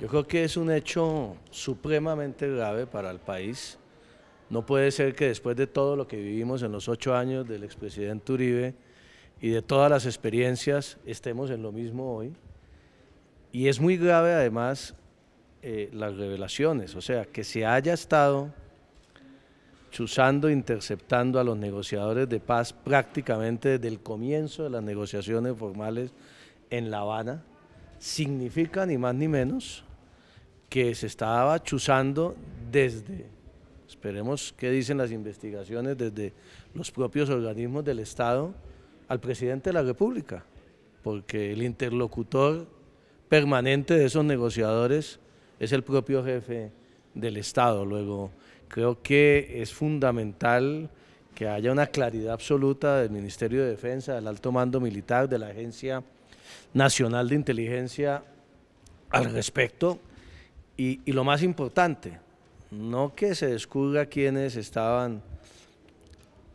Yo creo que es un hecho supremamente grave para el país. No puede ser que después de todo lo que vivimos en los ocho años del expresidente Uribe y de todas las experiencias, estemos en lo mismo hoy. Y es muy grave además eh, las revelaciones, o sea, que se haya estado chuzando, interceptando a los negociadores de paz prácticamente desde el comienzo de las negociaciones formales en La Habana, significa ni más ni menos que se estaba chuzando desde, esperemos que dicen las investigaciones, desde los propios organismos del Estado al presidente de la República, porque el interlocutor permanente de esos negociadores es el propio jefe del Estado. Luego, creo que es fundamental que haya una claridad absoluta del Ministerio de Defensa, del alto mando militar, de la Agencia Nacional de Inteligencia al respecto y, lo más importante, no que se descubra quiénes estaban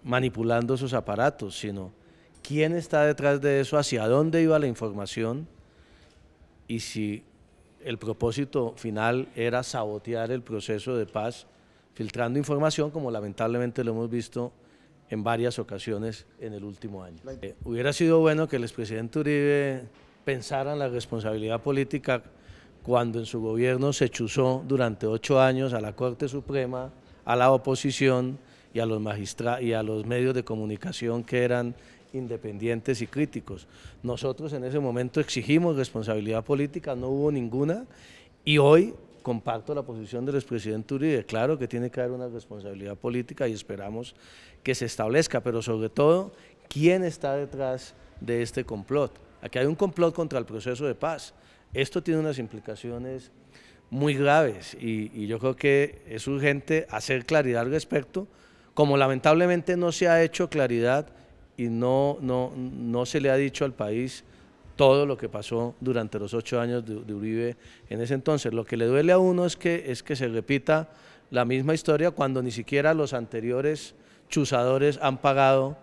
manipulando sus aparatos, sino quién está detrás de eso, hacia dónde iba la información y si el propósito final era sabotear el proceso de paz filtrando información como lamentablemente lo hemos visto en varias ocasiones en el último año. Eh, hubiera sido bueno que el expresidente Uribe pensara en la responsabilidad política cuando en su gobierno se chuzó durante ocho años a la Corte Suprema, a la oposición y a los magistra y a los medios de comunicación que eran independientes y críticos. Nosotros en ese momento exigimos responsabilidad política, no hubo ninguna, y hoy comparto la posición del expresidente Uribe, claro que tiene que haber una responsabilidad política y esperamos que se establezca, pero sobre todo, ¿quién está detrás de este complot? Aquí hay un complot contra el proceso de paz, esto tiene unas implicaciones muy graves y, yo creo que es urgente hacer claridad al respecto, como lamentablemente no se ha hecho claridad y no, no, no se le ha dicho al país todo lo que pasó durante los ocho años de, Uribe en ese entonces. Lo que le duele a uno es que, es que se repita la misma historia cuando ni siquiera los anteriores chuzadores han pagado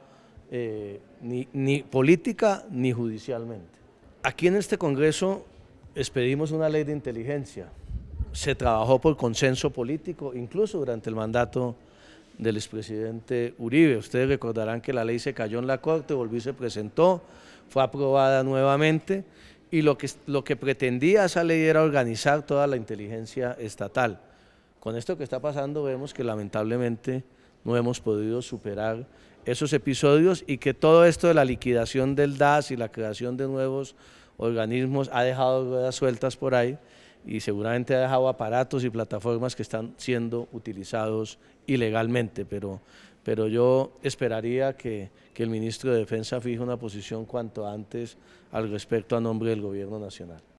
eh, ni, ni política ni judicialmente. Aquí en este Congreso expedimos una ley de inteligencia. Se trabajó por consenso político, incluso durante el mandato del expresidente Uribe. Ustedes recordarán que la ley se cayó en la Corte, volvió y se presentó, fue aprobada nuevamente y lo que, lo que pretendía esa ley era organizar toda la inteligencia estatal. Con esto que está pasando vemos que lamentablemente no hemos podido superar esos episodios y que todo esto de la liquidación del DAS y la creación de nuevos organismos, ha dejado ruedas sueltas por ahí y seguramente ha dejado aparatos y plataformas que están siendo utilizados ilegalmente, pero, pero yo esperaría que, que el ministro de Defensa fije una posición cuanto antes al respecto a nombre del Gobierno Nacional.